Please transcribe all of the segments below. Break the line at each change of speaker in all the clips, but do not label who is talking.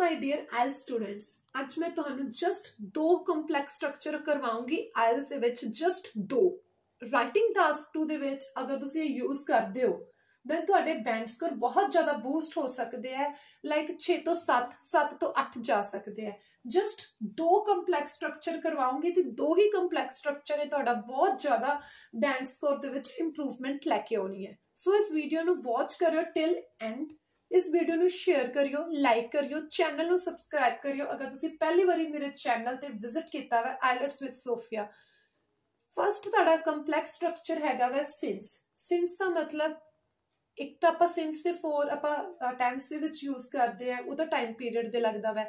ਮਾਈ dear oil students ਅੱਜ ਮੈਂ ਤੁਹਾਨੂੰ ਜਸਟ ਦੋ ਕੰਪਲੈਕਸ ਸਟਰਕਚਰ ਕਰਵਾਉਂਗੀ ਆਇਲਸ ਦੇ ਵਿੱਚ ਜਸਟ ਦੋ ਰਾਈਟਿੰਗ ਟਾਸਕ 2 ਦੇ ਵਿੱਚ ਅਗਰ ਤੁਸੀਂ ਇਹ ਯੂਜ਼ ਕਰਦੇ ਹੋ ਦੈਨ ਤੁਹਾਡੇ ਬੈਂਡ ਸਕੋਰ ਬਹੁਤ ਜ਼ਿਆਦਾ ਬੂਸਟ ਹੋ ਸਕਦੇ ਹੈ ਲਾਈਕ 6 ਤੋਂ 7 7 ਤੋਂ 8 ਜਾ ਸਕਦੇ ਹੈ ਜਸਟ ਦੋ ਕੰਪਲੈਕਸ ਸਟਰਕਚਰ ਕਰਵਾਉਂਗੀ ਤੇ ਦੋ ਹੀ ਕੰਪਲੈਕਸ ਸਟਰਕਚਰ ਹੈ ਤੁਹਾਡਾ ਬਹੁਤ ਜ਼ਿਆਦਾ ਬੈਂਡ ਸਕੋਰ ਦੇ ਵਿੱਚ ਇੰਪਰੂਵਮੈਂਟ ਲੈ ਕੇ ਆਉਣੀ ਹੈ ਸੋ ਇਸ ਵੀਡੀਓ ਨੂੰ ਵਾਚ ਕਰੋ ਟਿਲ ਐਂਡ ਇਸ ਵੀਡੀਓ ਨੂੰ ਸ਼ੇਅਰ ਕਰਿਓ ਲਾਈਕ ਕਰਿਓ ਚੈਨਲ ਨੂੰ ਸਬਸਕ੍ਰਾਈਬ ਕਰਿਓ ਅਗਰ ਤੁਸੀਂ ਪਹਿਲੀ ਵਾਰੀ ਮੇਰੇ ਚੈਨਲ ਤੇ ਵਿਜ਼ਿਟ ਕੀਤਾ ਹੈ ਆਈਲਟਸ ਵਿਦ ਸੋਫੀਆ ਫਸਟ ਤੁਹਾਡਾ ਕੰਪਲੈਕਸ ਸਟਰਕਚਰ ਹੈਗਾ ਵੈ ਸਿੰਸ ਸਿੰਸ ਦਾ ਮਤਲਬ ਇੱਕ ਤਾਂ ਆਪਾਂ ਸਿੰਸ ਦੇ ਫੋਰ ਆਪਾਂ ਟੈਂਸ ਦੇ ਵਿੱਚ ਯੂਜ਼ ਕਰਦੇ ਆ ਉਹਦਾ ਟਾਈਮ ਪੀਰੀਅਡ ਦੇ ਲੱਗਦਾ ਵੈ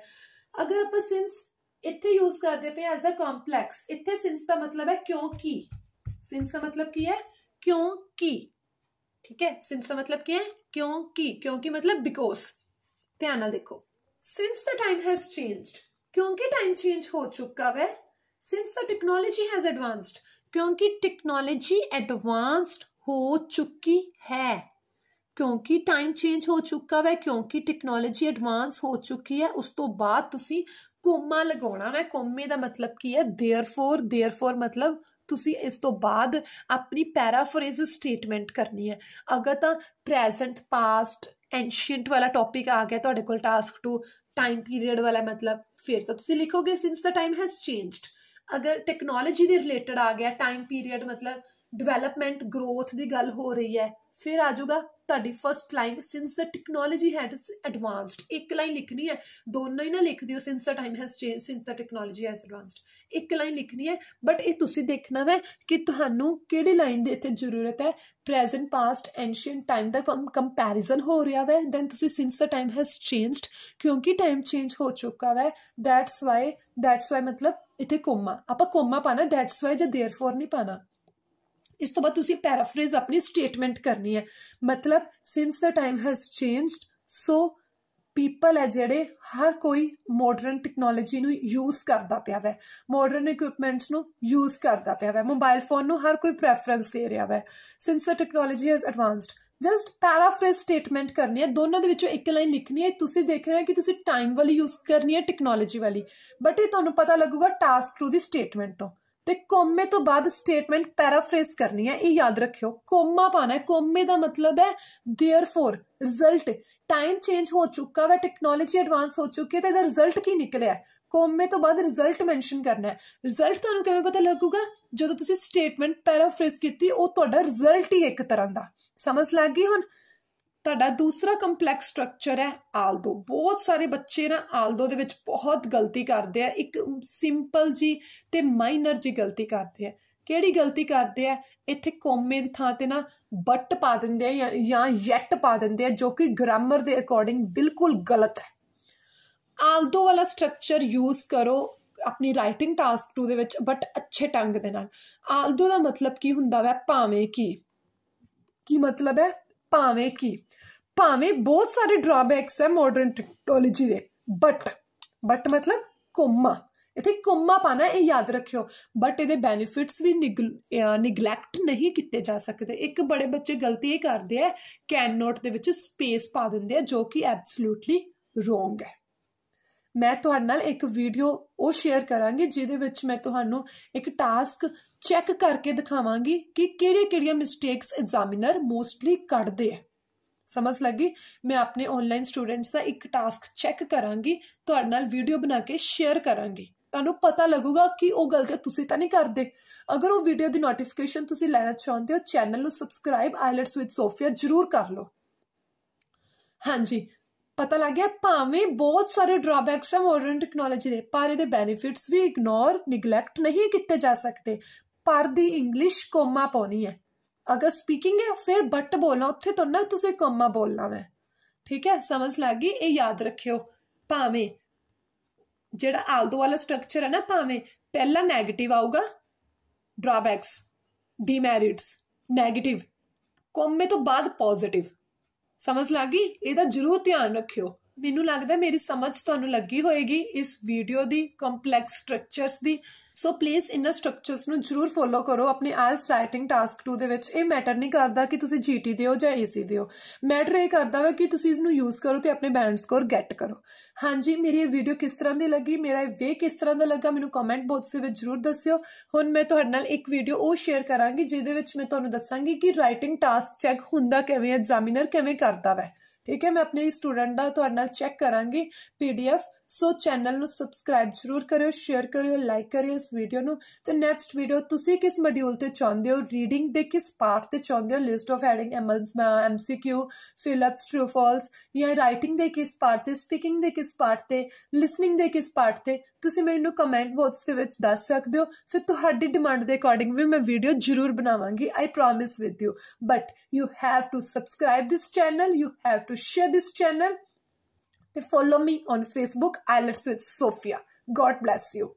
ਅਗਰ ਆਪਾਂ ਸਿੰਸ ਇੱਥੇ ਯੂਜ਼ ਕਰਦੇ ਪਏ ਐਜ਼ ਅ ਕੰਪਲੈਕਸ ਇੱਥੇ ਸਿੰਸ ਦਾ ਮਤਲਬ ਹੈ ਕਿਉਂਕਿ ਸਿੰਸ ਦਾ ਮਤਲਬ ਕੀ ਹੈ ਕਿਉਂਕਿ ठीक है सिंस का मतलब क्या है क्योंकि क्योंकि मतलब बिकॉज ध्यान ना देखो since the time has changed क्योंकि टाइम चेंज हो चुका है since the technology has advanced क्योंकि टेक्नोलॉजी एडवांस्ड हो चुकी है क्योंकि टाइम चेंज हो चुका है क्योंकि टेक्नोलॉजी एडवांस हो चुकी है उस तो बाद कोमा ਤੁਸੀਂ ਕੋਮਾ कोमे का मतलब की है देयर फोर देयर फोर मतलब ਤੁਸੀਂ ਇਸ ਤੋਂ ਬਾਅਦ ਆਪਣੀ ਪੈਰਾਫਰੇਜ਼ ਸਟੇਟਮੈਂਟ ਕਰਨੀ ਹੈ ਅਗਰ ਤਾਂ ਪ੍ਰੈਜ਼ੈਂਟ ਪਾਸਟ ਐਂਸ਼ੀਅੰਟ ਵਾਲਾ ਟੌਪਿਕ ਆ ਗਿਆ ਤੁਹਾਡੇ ਕੋਲ ਟਾਸਕ 2 ਟਾਈਮ ਪੀਰੀਅਡ ਵਾਲਾ ਮਤਲਬ ਫਿਰ ਤਾਂ ਤੁਸੀਂ ਲਿਖੋਗੇ since the time has changed ਅਗਰ ਟੈਕਨੋਲੋਜੀ ਦੇ ਰਿਲੇਟਡ ਆ ਗਿਆ ਟਾਈਮ ਪੀਰੀਅਡ ਮਤਲਬ ਡਿਵੈਲਪਮੈਂਟ ਗਰੋਥ ਦੀ ਗੱਲ ਹੋ ਰਹੀ ਹੈ ਫਿਰ ਆ ਜਾਊਗਾ ਤੁਹਾਡੀ first line since the technology has advanced ਇੱਕ ਲਾਈਨ ਲਿਖਣੀ ਹੈ ਦੋਨੋਂ ਹੀ ਨਾ ਲਿਖ ਦਿਓ since the time has change since the technology has advanced ਇੱਕ ਲਾਈਨ ਲਿਖਣੀ ਹੈ ਬਟ ਇਹ ਤੁਸੀਂ ਦੇਖਣਾ ਹੈ ਕਿ ਤੁਹਾਨੂੰ ਕਿਹੜੀ ਲਾਈਨ ਦੇ ਇੱਥੇ ਜ਼ਰੂਰਤ ਹੈ ਪ੍ਰੈਜ਼ੈਂਟ ਪਾਸਟ ਐਂਸ਼ੀਅੰਟ ਟਾਈਮ ਦਾ ਕੰਪੈਰੀਜ਼ਨ ਹੋ ਰਿਹਾ ਹੈ ਦੈਨ ਤੁਸੀਂ since the time has changed ਕਿਉਂਕਿ ਟਾਈਮ ਚੇਂਜ ਹੋ ਚੁੱਕਾ ਹੈ ਦੈਟਸ ਵਾਈ ਦੈਟਸ ਵਾਈ ਮਤਲਬ ਇੱਥੇ ਕੋਮਾ ਆਪਾਂ ਕੋਮਾ ਪਾਣਾ ਦੈਟਸ ਵਾਈ ਜਾਂ देयरफॉर ਨਹੀਂ ਪਾਣਾ ਇਸ ਤੋਂ ਬਾਅਦ ਤੁਸੀਂ ਪੈਰਾਫਰੇਜ਼ ਆਪਣੀ ਸਟੇਟਮੈਂਟ ਕਰਨੀ ਹੈ ਮਤਲਬ ਸਿንስ the time has changed so people ਹੈ ਜਿਹੜੇ ਹਰ ਕੋਈ ਮਾਡਰਨ ਟੈਕਨੋਲੋਜੀ ਨੂੰ ਯੂਜ਼ ਕਰਦਾ ਪਿਆ ਵੈ ਮਾਡਰਨ ਇਕਵਿਪਮੈਂਟਸ ਨੂੰ ਯੂਜ਼ ਕਰਦਾ ਪਿਆ ਵੈ ਮੋਬਾਈਲ ਫੋਨ ਨੂੰ ਹਰ ਕੋਈ ਪ੍ਰੈਫਰੈਂਸ ਦੇ ਰਿਹਾ ਵੈ ਸਿንስ the technology has advanced just paraphrase statement ਕਰਨੀ ਹੈ ਦੋਨਾਂ ਦੇ ਵਿੱਚੋਂ ਇੱਕ ਲਾਈਨ ਲਿਖਣੀ ਹੈ ਤੁਸੀਂ ਦੇਖ ਰਹੇ ਹੋ ਕਿ ਤੁਸੀਂ ਟਾਈਮ ਵਾਲੀ ਯੂਜ਼ ਕਰਨੀ ਹੈ ਟੈਕਨੋਲੋਜੀ ਵਾਲੀ ਬਟ ਇਹ ਤੁਹਾਨੂੰ ਪਤਾ ਲੱਗੂਗਾ ਟਾਸਕ ਥਰੂ ਦੀ ਸਟੇਟਮੈਂਟ ਤੋਂ ਤੇ ਕੋਮੇ ਤੋਂ ਬਾਅਦ ਸਟੇਟਮੈਂਟ ਪੈਰਾਫਰੇਜ਼ ਕਰਨੀ ਹੈ ਇਹ ਯਾਦ ਰੱਖਿਓ ਕੋਮਾ ਪਾਣਾ ਹੈ ਕੋਮੇ ਦਾ ਮਤਲਬ ਹੈ देयरफॉर ਰਿਜ਼ਲਟ ਟਾਈਮ ਚੇਂਜ ਹੋ ਚੁੱਕਾ ਹੈ ਟੈਕਨੋਲੋਜੀ ਐਡਵਾਂਸ ਹੋ ਚੁੱਕੀ ਹੈ ਤੇ ਇਹਦਾ ਰਿਜ਼ਲਟ ਕੀ ਨਿਕਲਿਆ ਕੋਮੇ ਤੋਂ ਬਾਅਦ ਰਿਜ਼ਲਟ ਮੈਂਸ਼ਨ ਕਰਨਾ ਹੈ ਰਿਜ਼ਲਟ ਤੁਹਾਨੂੰ ਕਿਵੇਂ ਪਤਾ ਲੱਗੂਗਾ ਜਦੋਂ ਤੁਸੀਂ ਸਟੇਟਮੈਂਟ ਪੈਰਾਫਰੇਜ਼ ਕੀਤੀ ਉਹ ਤੁਹਾਡਾ ਰਿਜ਼ਲਟ ਹੀ ਇੱਕ ਤਰ੍ਹਾਂ ਦਾ ਸਮਝ ਲੱਗ ਗਈ ਹੁਣ ਤੁਹਾਡਾ ਦੂਸਰਾ ਕੰਪਲੈਕਸ ਸਟਰਕਚਰ ਹੈ ਆਲਦੋ ਬਹੁਤ ਸਾਰੇ ਬੱਚੇ ਨਾ ਆਲਦੋ ਦੇ ਵਿੱਚ ਬਹੁਤ ਗਲਤੀ ਕਰਦੇ ਆ ਇੱਕ ਸਿੰਪਲ ਜੀ ਤੇ ਮਾਈਨਰ ਜੀ ਗਲਤੀ ਕਰਦੇ ਆ ਕਿਹੜੀ ਗਲਤੀ ਕਰਦੇ ਆ ਇੱਥੇ ਕੋਮੇ ਦੀ ਥਾਂ ਤੇ ਨਾ ਬਟ ਪਾ ਦਿੰਦੇ ਆ ਜਾਂ ਯੈਟ ਪਾ ਦਿੰਦੇ ਆ ਜੋ ਕਿ ਗ੍ਰਾਮਰ ਦੇ ਅਕੋਰਡਿੰਗ ਬਿਲਕੁਲ ਗਲਤ ਹੈ ਆਲਦੋ ਵਾਲਾ ਸਟਰਕਚਰ ਯੂਜ਼ ਕਰੋ ਆਪਣੀ ਰਾਈਟਿੰਗ ਟਾਸਕ 2 ਦੇ ਵਿੱਚ ਬਟ ਅੱਛੇ ਟੰਗ ਦੇ ਨਾਲ ਆਲਦੋ ਦਾ ਮਤਲਬ ਕੀ ਹੁੰਦਾ ਵਾ ਭਾਵੇਂ ਕੀ ਕੀ ਮਤਲਬ ਹੈ ਭਾਵੇਂ ਕੀ ਭਾਵੇਂ ਬਹੁਤ ਸਾਰੇ ਡਰਾਬੈਕਸ ਹੈ ਮਾਡਰਨ ਟੈਕਨੋਲੋਜੀ ਦੇ ਬਟ ਬਟ ਮਤਲਬ ਕੋਮਾ ਇਥੇ ਕੋਮਾ ਪਾਣਾ ਇਹ ਯਾਦ ਰੱਖਿਓ ਬਟ ਇਹਦੇ ਬੈਨੀਫਿਟਸ ਵੀ ਨਿਗਲੈਕਟ ਨਹੀਂ ਕੀਤੇ ਜਾ ਸਕਦੇ ਇੱਕ ਬੜੇ ਬੱਚੇ ਗਲਤੀ ਇਹ ਕਰਦੇ ਆ ਕੈਨ ਨੋਟ ਦੇ ਵਿੱਚ ਸਪੇਸ ਪਾ ਦਿੰਦੇ ਆ ਜੋ ਕਿ ਐਬਸੋਲੂਟਲੀ ਰੋਂਗ ਹੈ ਮੈਂ ਤੁਹਾਡੇ ਨਾਲ ਇੱਕ ਵੀਡੀਓ ਉਹ ਸ਼ੇਅਰ ਕਰਾਂਗੀ ਜਿਹਦੇ ਵਿੱਚ ਮੈਂ ਤੁਹਾਨੂੰ ਇੱਕ ਟਾਸਕ ਚੈੱਕ ਕਰਕੇ ਦਿਖਾਵਾਂਗੀ ਕਿ ਕਿਹੜੇ-ਕਿਹੜੀਆਂ ਮਿਸਟੇਕਸ ਐਗਜ਼ਾਮੀਨਰ ਮੋਸਟਲੀ ਕੱਢਦੇ ਆ ਸਮਝ ਲੱਗੀ ਮੈਂ ਆਪਣੇ ਆਨਲਾਈਨ ਸਟੂਡੈਂਟਸ ਦਾ ਇੱਕ ਟਾਸਕ ਚੈੱਕ ਕਰਾਂਗੀ ਤੁਹਾਡੇ ਨਾਲ ਵੀਡੀਓ ਬਣਾ ਕੇ ਸ਼ੇਅਰ ਕਰਾਂਗੀ ਤੁਹਾਨੂੰ ਪਤਾ ਲੱਗੂਗਾ ਕਿ ਉਹ ਗਲਤੀ ਤੁਸੀਂ ਤਾਂ ਨਹੀਂ ਕਰਦੇ ਅਗਰ ਉਹ ਵੀਡੀਓ ਦੀ ਨੋਟੀਫਿਕੇਸ਼ਨ ਤੁਸੀਂ ਲੈਣਾ ਚਾਹੁੰਦੇ ਹੋ ਚੈਨਲ ਨੂੰ ਸਬਸਕ੍ਰਾਈਬ ਆਈਲਟਸ ਵਿਦ ਸੋਫੀਆ ਜਰੂਰ ਕਰ ਲਓ ਹਾਂਜੀ ਪਤਾ ਲੱਗ ਗਿਆ ਭਾਵੇਂ ਬਹੁਤ ਸਾਰੇ ਡਰਾਬੈਕਸ ਆ ਮਾਡਰਨ ਟੈਕਨੋਲੋਜੀ ਦੇ ਪਰ ਇਹਦੇ ਬੈਨੀਫਿਟਸ ਵੀ ਇਗਨੋਰ ਨਿਗਲੈਕਟ ਨਹੀਂ ਕੀਤੇ ਜਾ ਸਕਦੇ ਪਰ ਦੀ ਇੰਗਲਿਸ਼ ਕੋਮਾ ਪਾਉਣੀ ਹੈ ਅਗਰ ਸਪੀਕਿੰਗ ਹੈ ਫਿਰ ਬਟ ਬੋਲਣਾ ਉੱਥੇ ਤੋਂ ਨਾ ਤੁਸੀਂ ਕੋਮਾ ਬੋਲਣਾ ਵੈ ਠੀਕ ਹੈ ਸਮਝ ਲੱਗੀ ਇਹ ਯਾਦ ਰੱਖਿਓ ਭਾਵੇਂ ਜਿਹੜਾ ਆਲਦੋ ਵਾਲਾ ਸਟਰਕਚਰ ਹੈ ਨਾ ਭਾਵੇਂ ਪਹਿਲਾ 네ਗੇਟਿਵ ਆਊਗਾ ਡਰਾਬੈਕਸ ਡੀਮੈਰਿਟਸ 네ਗੇਟਿਵ ਕੋਮੇ ਤੋਂ ਬਾਅਦ ਪੋਜ਼ਿਟਿਵ ਸਮਝ ਲੱਗੀ ਇਹਦਾ ਜ਼ਰੂਰ ਧਿਆਨ ਰੱਖਿਓ ਮੈਨੂੰ ਲੱਗਦਾ ਮੇਰੀ ਸਮਝ ਤੁਹਾਨੂੰ ਲੱਗੀ ਹੋਏਗੀ ਇਸ ਵੀਡੀਓ ਦੀ ਕੰਪਲੈਕਸ ਸਟਰਕਚਰਸ ਦੀ ਸੋ ਪਲੀਜ਼ ਇਨਰ ਸਟਰਕਚਰਸ ਨੂੰ ਜਰੂਰ ਫੋਲੋ ਕਰੋ ਆਪਣੇ ਆਇਲਸ ਰਾਈਟਿੰਗ ਟਾਸਕ 2 ਦੇ ਵਿੱਚ ਇਹ ਮੈਟਰ ਨਹੀਂ ਕਰਦਾ ਕਿ ਤੁਸੀਂ ਜੀਟੀ ਦਿਓ ਜਾਂ ਏਸੀ ਦਿਓ ਮੈਟਰ ਇਹ ਕਰਦਾ ਵਾ ਕਿ ਤੁਸੀਂ ਇਸ ਨੂੰ ਯੂਜ਼ ਕਰੋ ਤੇ ਆਪਣੇ ਬੈਂਡ ਸਕੋਰ ਗੈਟ ਕਰੋ ਹਾਂਜੀ ਮੇਰੀ ਇਹ ਵੀਡੀਓ ਕਿਸ ਤਰ੍ਹਾਂ ਦੀ ਲੱਗੀ ਮੇਰਾ ਇਹ ਵੇ ਕਿਸ ਤਰ੍ਹਾਂ ਦਾ ਲੱਗਾ ਮੈਨੂੰ ਕਮੈਂਟ ਬਾਕਸ ਵਿੱਚ ਜਰੂਰ ਦੱਸਿਓ ਹੁਣ ਮੈਂ ਤੁਹਾਡੇ ਨਾਲ ਇੱਕ ਵੀਡੀਓ ਉਹ ਸ਼ੇਅਰ ਕਰਾਂਗੀ ਜਿਹਦੇ ਵਿੱਚ ਮੈਂ ਤੁਹਾਨੂੰ ਦੱਸਾਂਗੀ ਕਿ ਰਾਈਟਿੰਗ ਟਾਸਕ ਚੈੱਕ ਹੁੰਦਾ ਕਿਵੇਂ ਐਗਜ਼ਾਮੀਨਰ ਕਿਵੇਂ ਕਰਦਾ ਵਾ ਠੀਕ ਹੈ ਮੈਂ ਆਪਣੇ ਸਟੂਡੈਂਟ ਦਾ ਤੁਹਾਡੇ ਨਾਲ ਚੈੱਕ ਕਰਾਂਗੀ ਪੀਡੀਐਫ ਸੋ ਚੈਨਲ ਨੂੰ ਸਬਸਕ੍ਰਾਈਬ ਜ਼ਰੂਰ ਕਰਿਓ ਸ਼ੇਅਰ ਕਰਿਓ ਲਾਈਕ ਕਰਿਓ ਇਸ ਵੀਡੀਓ ਨੂੰ ਤੇ ਨੈਕਸਟ ਵੀਡੀਓ ਤੁਸੀਂ ਕਿਸ ਮੋਡਿਊਲ ਤੇ ਚਾਹੁੰਦੇ ਹੋ ਰੀਡਿੰਗ ਦੇ ਕਿਸ ਪਾਰਟ ਤੇ ਚਾਹੁੰਦੇ ਹੋ list of heading MCQ fill ups true false ਜਾਂ ਰਾਈਟਿੰਗ ਦੇ ਕਿਸ ਪਾਰਟ ਤੇ ਸਪੀਕਿੰਗ ਦੇ ਕਿਸ ਪਾਰਟ ਤੇ ਲਿਸਨਿੰਗ ਦੇ ਕਿਸ ਪਾਰਟ ਤੇ ਤੁਸੀਂ ਮੈਨੂੰ ਕਮੈਂਟ ਬਾਕਸ ਦੇ ਵਿੱਚ ਦੱਸ ਸਕਦੇ ਹੋ ਫਿਰ ਤੁਹਾਡੀ ਡਿਮਾਂਡ ਦੇ ਅਕੋਰਡਿੰਗ ਵੀ ਮੈਂ ਵੀਡੀਓ ਜ਼ਰੂਰ ਬਣਾਵਾਂਗੀ I promise with you but you have to subscribe this channel you have to share this channel follow me on Facebook. I with Sophia. God bless you.